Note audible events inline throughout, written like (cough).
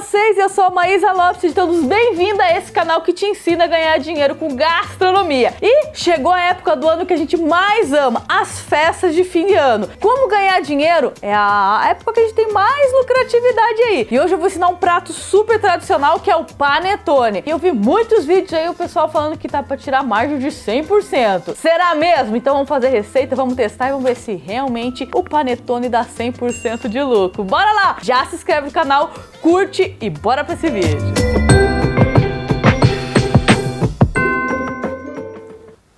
vocês? Eu sou a Maísa Lopes, e todos bem vindos a esse canal que te ensina a ganhar dinheiro com gastronomia. E chegou a época do ano que a gente mais ama, as festas de fim de ano. Como ganhar dinheiro é a época que a gente tem mais lucratividade aí. E hoje eu vou ensinar um prato super tradicional que é o panetone. E eu vi muitos vídeos aí o pessoal falando que tá para tirar margem de 100%. Será mesmo? Então vamos fazer receita, vamos testar e vamos ver se realmente o panetone dá 100% de lucro. Bora lá! Já se inscreve no canal, curte e bora para esse vídeo.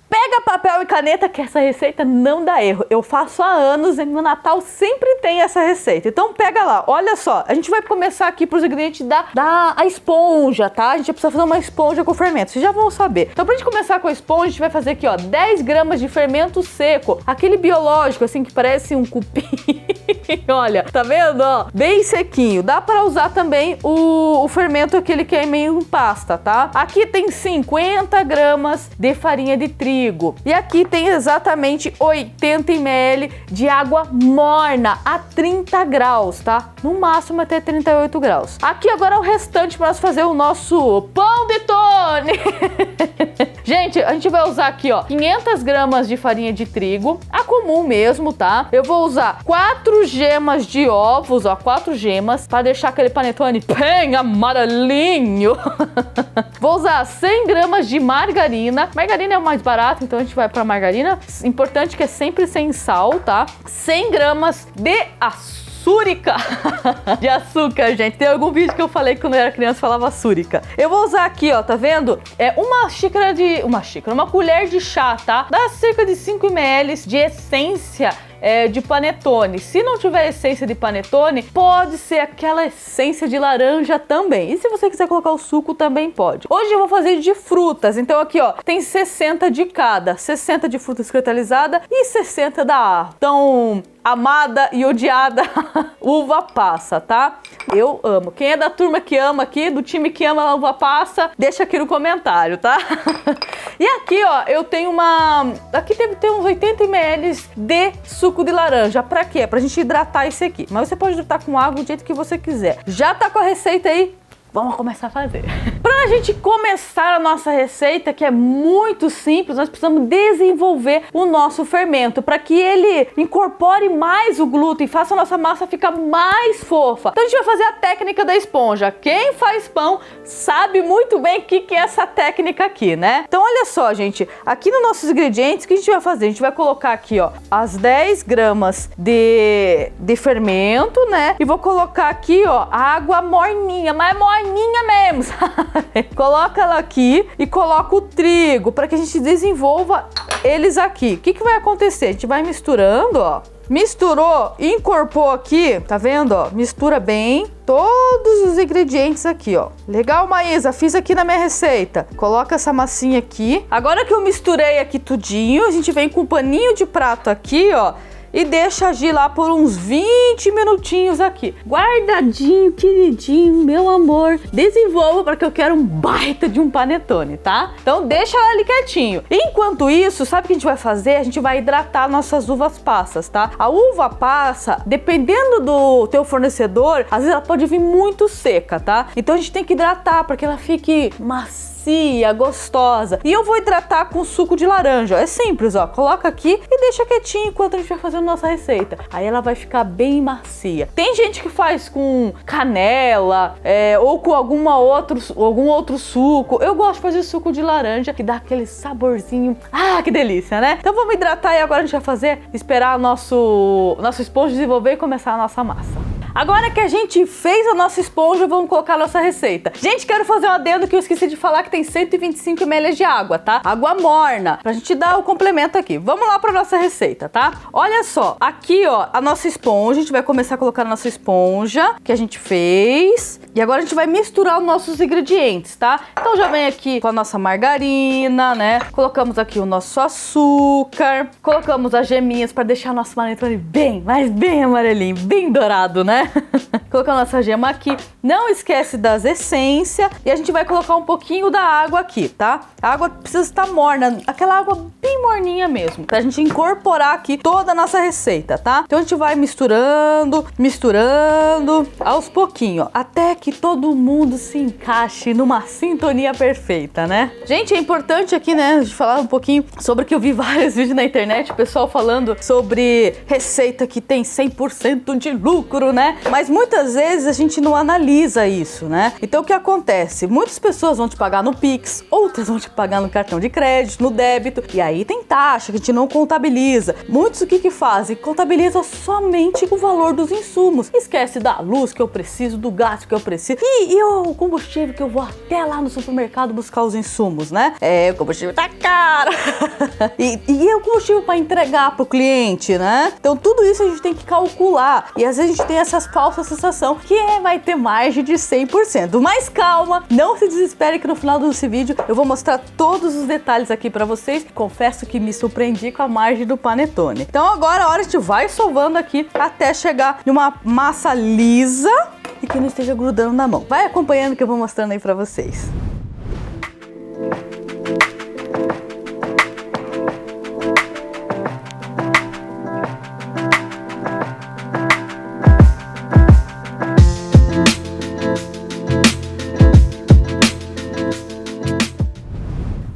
Pega papel e caneta que essa receita não dá erro. Eu faço há anos e no Natal sempre tem essa receita. Então pega lá, olha só. A gente vai começar aqui para os ingredientes da, da a esponja, tá? A gente precisa fazer uma esponja com fermento, vocês já vão saber. Então pra gente começar com a esponja, a gente vai fazer aqui ó, 10 gramas de fermento seco. Aquele biológico assim que parece um cupim. (laughs) (laughs) Olha, tá vendo? Ó, bem sequinho. Dá para usar também o, o fermento aquele que é meio pasta, tá? Aqui tem 50 gramas de farinha de trigo. E aqui tem exatamente 80 ml de água morna a 30 graus, tá? No máximo até 38 graus. Aqui agora é o restante para nós fazer o nosso pão de tone. (laughs) gente, a gente vai usar aqui, ó, 500 gramas de farinha de trigo, a é comum mesmo, tá? Eu vou usar 4 gemas de ovos, ó, quatro gemas, para deixar aquele panetone bem amarelinho. (laughs) Vou usar 100 gramas de margarina. Margarina é o mais barato, então a gente vai para margarina. Importante que é sempre sem sal, tá? 100 gramas de açúcar súrica (laughs) de açúcar, gente. Tem algum vídeo que eu falei que quando eu era criança falava súrica. Eu vou usar aqui, ó, tá vendo? É uma xícara de... uma xícara, uma colher de chá, tá? Dá cerca de 5 ml de essência é, de panetone. Se não tiver essência de panetone, pode ser aquela essência de laranja também. E se você quiser colocar o suco, também pode. Hoje eu vou fazer de frutas. Então aqui, ó, tem 60 de cada. 60 de fruta cristalizada e 60 da árvore. Então, amada e odiada (laughs) uva passa, tá? Eu amo. Quem é da turma que ama aqui, do time que ama a uva passa, deixa aqui no comentário, tá? (laughs) e aqui, ó, eu tenho uma... Aqui deve ter uns 80 ml de suco suco de laranja. Pra quê? Pra gente hidratar esse aqui. Mas você pode hidratar com água do jeito que você quiser. Já tá com a receita aí? Vamos começar a fazer. (laughs) Para a gente começar a nossa receita, que é muito simples, nós precisamos desenvolver o nosso fermento para que ele incorpore mais o glúten, faça a nossa massa ficar mais fofa. Então a gente vai fazer a técnica da esponja. Quem faz pão sabe muito bem o que, que é essa técnica aqui, né? Então olha só, gente, aqui nos nossos ingredientes, o que a gente vai fazer? A gente vai colocar aqui, ó, as 10 gramas de, de fermento, né? E vou colocar aqui, ó, água morninha, mas morninha é farinha mesmo, (laughs) sabe? Coloca ela aqui e coloca o trigo para que a gente desenvolva eles aqui. O que, que vai acontecer? A gente vai misturando, ó. Misturou, incorporou aqui, tá vendo, ó? Mistura bem todos os ingredientes aqui, ó. Legal, Maísa, fiz aqui na minha receita. Coloca essa massinha aqui. Agora que eu misturei aqui tudinho, a gente vem com um paninho de prato aqui, ó e deixa agir lá por uns 20 minutinhos aqui. Guardadinho, queridinho, meu amor. Desenvolva para que eu quero um baita de um panetone, tá? Então deixa ela ali quietinho. Enquanto isso, sabe o que a gente vai fazer? A gente vai hidratar nossas uvas passas, tá? A uva passa, dependendo do teu fornecedor, às vezes ela pode vir muito seca, tá? Então a gente tem que hidratar para que ela fique macia macia, gostosa. E eu vou hidratar com suco de laranja, É simples, ó. Coloca aqui e deixa quietinho enquanto a gente vai fazendo nossa receita. Aí ela vai ficar bem macia. Tem gente que faz com canela é, ou com alguma outro, algum outro suco. Eu gosto de fazer suco de laranja, que dá aquele saborzinho. Ah, que delícia, né? Então vamos hidratar e agora a gente vai fazer, esperar nosso, nosso esponja desenvolver e começar a nossa massa. Agora que a gente fez a nossa esponja, vamos colocar a nossa receita. Gente, quero fazer um adendo que eu esqueci de falar que tem 125 ml de água, tá? Água morna, pra gente dar o complemento aqui. Vamos lá pra nossa receita, tá? Olha só, aqui ó, a nossa esponja, a gente vai começar a colocar a nossa esponja que a gente fez. E agora a gente vai misturar os nossos ingredientes, tá? Então já vem aqui com a nossa margarina, né? Colocamos aqui o nosso açúcar, colocamos as geminhas pra deixar o nosso panetone bem, mas bem amarelinho, bem dourado, né? né? (laughs) colocar nossa gema aqui. Não esquece das essências e a gente vai colocar um pouquinho da água aqui, tá? A água precisa estar morna, aquela água bem morninha mesmo, pra gente incorporar aqui toda a nossa receita, tá? Então a gente vai misturando, misturando, aos pouquinhos, até que todo mundo se encaixe numa sintonia perfeita, né? Gente, é importante aqui, né, de falar um pouquinho sobre que eu vi (laughs) vários vídeos na internet, o pessoal falando sobre receita que tem 100% de lucro, né? Mas muitas vezes a gente não analisa isso, né? Então o que acontece? Muitas pessoas vão te pagar no Pix, outras vão te pagar no cartão de crédito, no débito, e aí tem taxa que a gente não contabiliza. Muitos o que que fazem? Contabilizam somente o valor dos insumos. Esquece da luz que eu preciso, do gás que eu preciso e, e o combustível que eu vou até lá no supermercado buscar os insumos, né? É, o combustível tá caro. (laughs) e, e é o combustível para entregar pro cliente, né? Então tudo isso a gente tem que calcular. E às vezes a gente tem essa essa falsa sensação que é, vai ter margem de 100%. Mas calma, não se desespere que no final desse vídeo eu vou mostrar todos os detalhes aqui para vocês. Confesso que me surpreendi com a margem do panetone. Então agora a hora a gente vai sovando aqui até chegar numa massa lisa e que não esteja grudando na mão. Vai acompanhando que eu vou mostrando aí para vocês.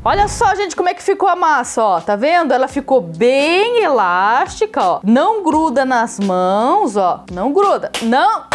Olha só, gente, como é que ficou a massa, ó. Tá vendo? Ela ficou bem elástica, ó. Não gruda nas mãos, ó. Não gruda. Não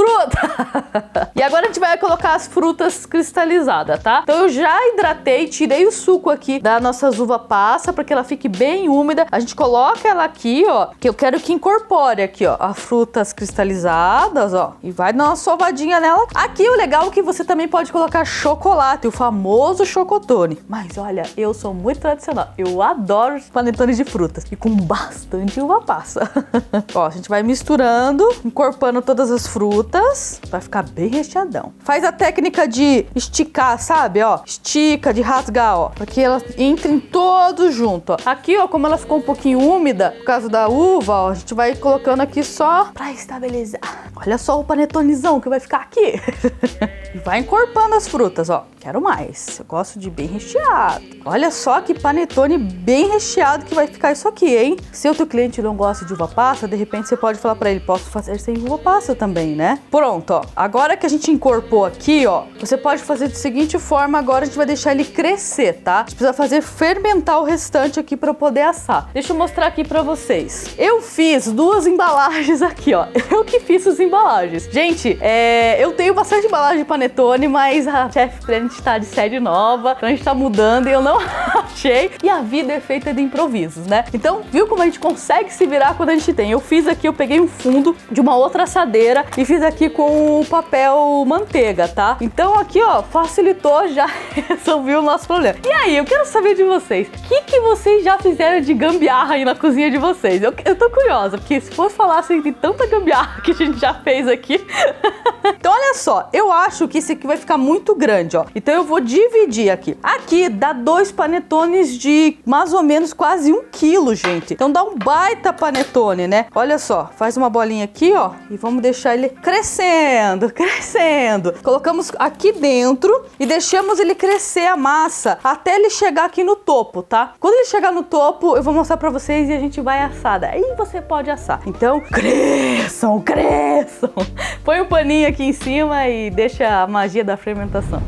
fruta. (laughs) e agora a gente vai colocar as frutas cristalizadas, tá? Então eu já hidratei, tirei o suco aqui da nossa uva passa para que ela fique bem úmida. A gente coloca ela aqui, ó, que eu quero que incorpore aqui, ó, as frutas cristalizadas, ó, e vai dar uma sovadinha nela. Aqui o legal é que você também pode colocar chocolate, o famoso chocotone. Mas olha, eu sou muito tradicional, eu adoro panetones de frutas e com bastante uva passa. (laughs) ó, a gente vai misturando, incorporando todas as frutas frutas vai ficar bem recheadão. Faz a técnica de esticar, sabe, ó? Estica, de rasgar, ó. Pra que elas entrem todos junto, ó. Aqui, ó, como ela ficou um pouquinho úmida, por causa da uva, ó, a gente vai colocando aqui só pra estabilizar. Olha só o panetonizão que vai ficar aqui. (laughs) e Vai encorpando as frutas, ó. Quero mais. Eu gosto de bem recheado. Olha só que panetone bem recheado que vai ficar isso aqui, hein? Se o teu cliente não gosta de uva passa, de repente você pode falar para ele, posso fazer sem uva passa também, né? Pronto, ó. Agora que a gente encorpou aqui, ó, você pode fazer de seguinte forma, agora a gente vai deixar ele crescer, tá? A gente precisa fazer fermentar o restante aqui para poder assar. Deixa eu mostrar aqui para vocês. Eu fiz duas embalagens (laughs) aqui, ó. Eu que fiz as embalagens. Gente, é... eu tenho bastante embalagem de panetone panetone, mas a Chef gente está de sede nova, então a gente está mudando e eu não (laughs) achei. E a vida é feita de improvisos, né? Então, viu como a gente consegue se virar quando a gente tem? Eu fiz aqui, eu peguei um fundo de uma outra assadeira e fiz aqui com o papel manteiga, tá? Então aqui, ó, facilitou, (laughs) já resolvi o nosso problema. E aí, eu quero saber de vocês, o que, que vocês já fizeram de gambiarra aí na cozinha de vocês? Eu, eu tô curiosa, porque se for falar assim, tem tanta gambiarra (laughs) que a gente já fez aqui. então olha só, eu acho porque esse aqui vai ficar muito grande, ó. Então eu vou dividir aqui. Aqui dá dois panetones de mais ou menos quase um quilo, gente. Então dá um baita panetone, né? Olha só, faz uma bolinha aqui, ó, e vamos deixar ele crescendo, (laughs) crescendo. Colocamos aqui dentro e deixamos ele crescer a massa até ele chegar aqui no topo, tá? Quando ele chegar no topo, eu vou mostrar pra vocês e a gente vai assar. Aí você pode assar. Então, cresçam, cresçam. (laughs) Põe o um paninho aqui em cima e deixa a magia da fermentação.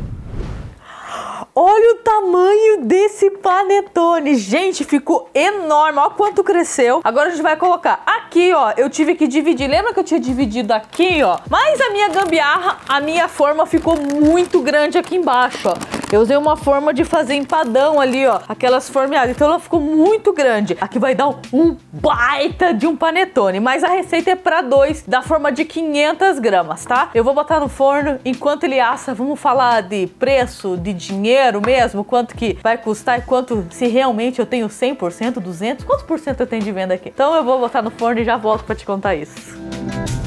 Olha o tamanho desse panetone. Gente, ficou enorme. Olha quanto cresceu. Agora a gente vai colocar aqui, ó. Eu tive que dividir. Lembra que eu tinha dividido aqui, ó? Mas a minha gambiarra, a minha forma ficou muito grande aqui embaixo, ó. Eu usei uma forma de fazer empadão ali, ó. Aquelas formeadas. Então ela ficou muito grande. Aqui vai dar um, baita de um panetone. Mas a receita é para dois, da forma de 500 gramas, tá? Eu vou botar no forno. Enquanto ele assa, vamos falar de preço, de dinheiro mesmo. Quanto que vai custar e quanto, se realmente eu tenho 100%, 200%. Quantos por cento eu tenho de venda aqui? Então eu vou botar no forno e já volto para te contar isso. Música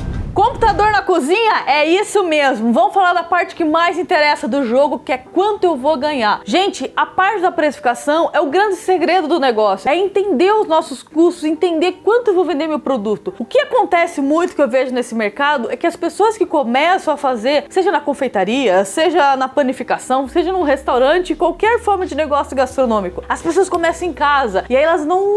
Computador na cozinha? É isso mesmo. Vamos falar da parte que mais interessa do jogo, que é quanto eu vou ganhar. Gente, a parte da precificação é o grande segredo do negócio. É entender os nossos custos, entender quanto eu vou vender meu produto. O que acontece muito que eu vejo nesse mercado é que as pessoas que começam a fazer, seja na confeitaria, seja na panificação, seja num restaurante, qualquer forma de negócio gastronômico, as pessoas começam em casa e aí elas não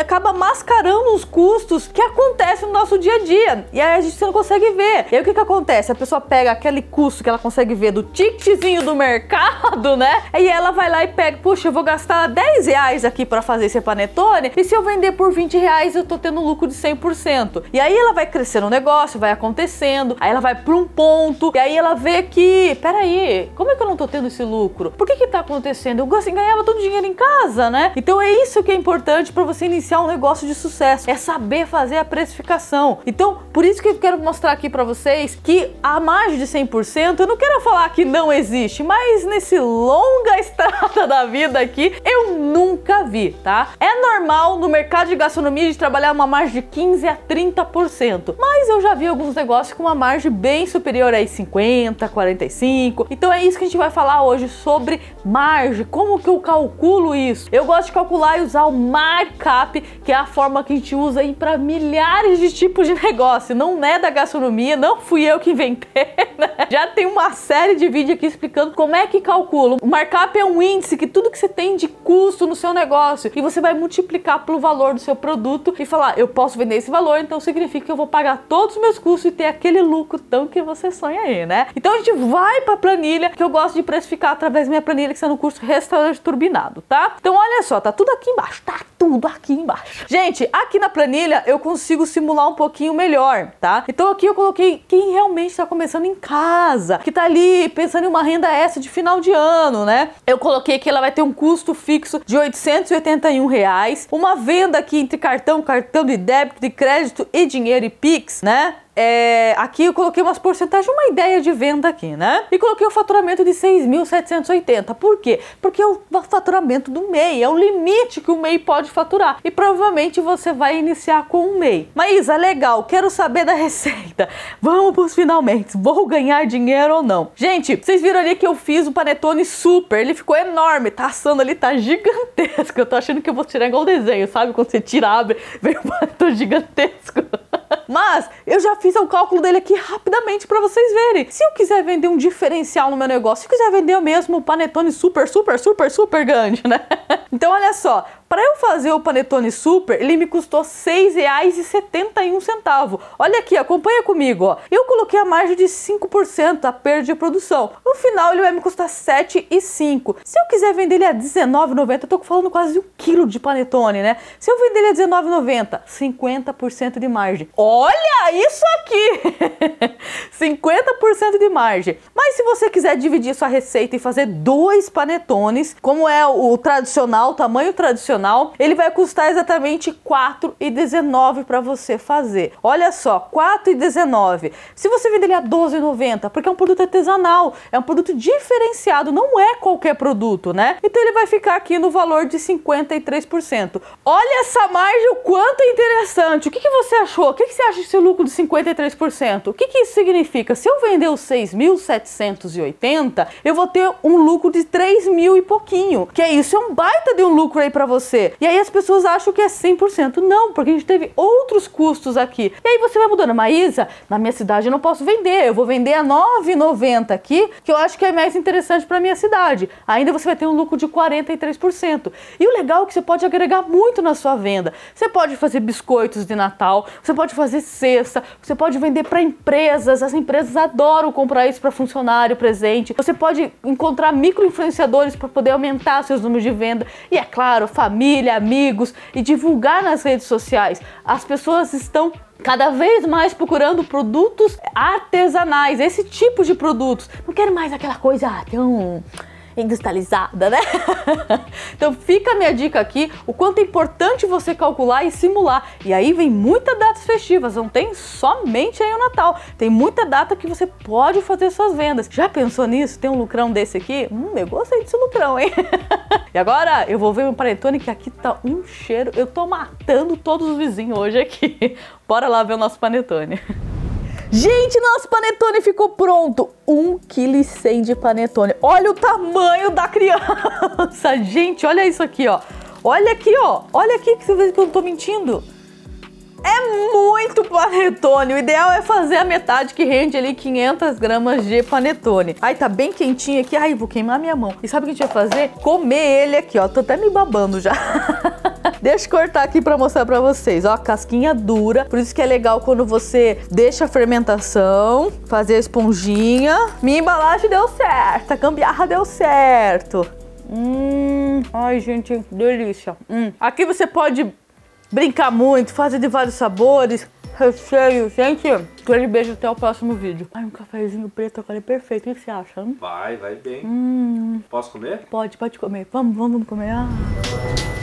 acabam mascarando os custos que acontecem no nosso dia a dia. E aí a gente não consegue consegue ver. E aí o que que acontece? A pessoa pega aquele custo que ela consegue ver do ticketzinho do mercado, (laughs) né? E ela vai lá e pega, puxa, eu vou gastar 10 reais aqui para fazer esse panetone e se eu vender por 20 reais eu tô tendo lucro de 100%. E aí ela vai crescendo o negócio, vai acontecendo, aí ela vai para um ponto e aí ela vê que, peraí, como é que eu não tô tendo esse lucro? Por que que tá acontecendo? Eu assim, ganhava todo o dinheiro em casa, né? Então é isso que é importante para você iniciar um negócio de sucesso, é saber fazer a precificação. Então, por isso que eu quero mostrar mostrar aqui para vocês que a mais de 100%, eu não quero falar que não existe, mas nesse longa (laughs) estrada da vida aqui, eu nunca vi, tá? É normal no mercado de gastronomia de trabalhar uma margem de 15 a 30%, mas eu já vi alguns negócios com uma margem bem superior aí 50, 45. Então é isso que a gente vai falar hoje sobre margem, como que eu calculo isso? Eu gosto de calcular e usar o markup, que é a forma que a gente usa aí para milhares de tipos de (laughs) negócio, não é da gastronomia gastronomia, não fui eu que inventei, (laughs) né? Já tem uma série de vídeos aqui explicando como é que calculo. O markup é um índice que tudo que você tem de custo no seu negócio e você vai multiplicar pelo valor do seu produto e falar, eu posso vender esse valor, então significa que eu vou pagar todos os meus custos e ter aquele lucro tão que você sonha aí, né? Então a gente vai para a planilha, que eu gosto de precificar através da minha planilha que está no curso Restaurante Turbinado, tá? Então olha só, tá tudo aqui embaixo, tá tudo aqui embaixo. Gente, aqui na planilha eu consigo simular um pouquinho melhor, tá? Então aqui eu coloquei quem realmente está começando em casa, que tá ali pensando em uma renda essa de final de ano, né? Eu coloquei que ela vai ter um custo fixo de 881 reais, uma venda aqui entre cartão, cartão de débito, de crédito e dinheiro e Pix, né? É, aqui eu coloquei umas porcentagens, uma ideia de venda aqui, né? E coloquei o faturamento de 6.780. Por quê? Porque é o faturamento do MEI, é o limite que o MEI pode faturar. E provavelmente você vai iniciar com um MEI. Maísa, é legal, quero saber da (laughs) receita. Vamos pros finalmente. Vou ganhar dinheiro ou não? Gente, vocês viram ali que eu fiz o panetone super. Ele ficou enorme, tá assando ali, tá gigantesco. Eu tô achando que eu vou tirar igual o desenho, sabe? Quando você tira, abre, (laughs) vem um panetone gigantesco. Mas eu já fiz o cálculo dele aqui rapidamente para vocês verem. Se eu quiser vender um diferencial no meu negócio, se eu quiser vender mesmo o panetone super, super, super, super grande, né? (laughs) Então olha só, para eu fazer o panetone super, ele me custou R$ 6,71. Olha aqui, acompanha comigo. Ó. Eu coloquei a margem de 5% a perda de produção. No final, ele vai me custar R$ 7,5. Se eu quiser vender ele a R$ 19,90, eu tô falando quase um quilo de panetone, né? Se eu vender ele a R$ 19,90, 50% de margem. Olha isso aqui! 50% (laughs) de margem. Mas se você quiser dividir sua receita e fazer dois panetones, como é o tradicional, o tamanho tradicional, ele vai custar exatamente R$ 4,19 para você fazer. Olha só, R$ 4,19. Se você vender ele a R$ 12,90, porque é um produto artesanal, é um produto diferenciado, não é qualquer produto, né? Então ele vai ficar aqui no valor de 53%. Olha essa margem, o quanto é interessante. O que, que você achou? O que, que você acha desse lucro de 53%? O que, que isso significa? Se eu vender os 6.780, eu vou ter um lucro de 3 mil e pouquinho. Que é isso, é um baita de um lucro aí para você você. E aí as pessoas acham que é 100%. Não, porque a gente teve outros custos aqui. E aí você vai mudando. Maísa, na minha cidade eu não posso vender. Eu vou vender a 9,90 aqui, que eu acho que é mais interessante para minha cidade. Ainda você vai ter um lucro de 43%. E o legal é que você pode agregar muito na sua venda. Você pode fazer biscoitos de Natal, você pode fazer cesta, você pode vender para empresas. As empresas adoram comprar isso para funcionário presente. Você pode encontrar micro influenciadores para poder aumentar seus números de venda. E é claro, família família, amigos e divulgar nas redes sociais. As pessoas estão cada vez mais procurando produtos artesanais, esse tipo de produtos. Não quero mais aquela coisa ah, tão industrializada, né? (laughs) então fica a minha dica aqui, o quanto é importante você calcular e simular. E aí vem muitas datas festivas, não tem somente aí o Natal. Tem muita data que você pode fazer suas vendas. Já pensou nisso? Tem um lucrão desse aqui? Hum, eu gostei desse lucrão, hein? (laughs) e agora eu vou ver meu panetone que aqui tá um cheiro. Eu tô matando todos os vizinhos hoje aqui. (laughs) Bora lá ver o nosso panetone. Gente, nosso panetone ficou pronto. Um kg de panetone. Olha o tamanho da criança. (laughs) Gente, olha isso aqui, ó. Olha aqui, ó. Olha aqui que você vê que eu não tô mentindo. É muito panetone. O ideal é fazer a metade que rende ali 500 gramas de panetone. Aí tá bem quentinho aqui. Ai, vou queimar minha mão. E sabe o que a gente vai fazer? Comer ele aqui, ó. Tô até me babando já. (laughs) Deixa eu cortar aqui para mostrar para vocês, ó, casquinha dura, por isso que é legal quando você deixa a fermentação, fazer a esponjinha. Minha embalagem deu certo, a gambiarra deu certo. Hum, ai gente, delícia. Hum. Aqui você pode brincar muito, fazer de vários sabores, recheio. Gente, grande beijo, até o próximo vídeo. Ai, um cafezinho preto agora é perfeito, o que você acha? Hein? Vai, vai bem. Hum. Posso comer? Pode, pode comer. Vamos, vamos, vamos comer. Ah.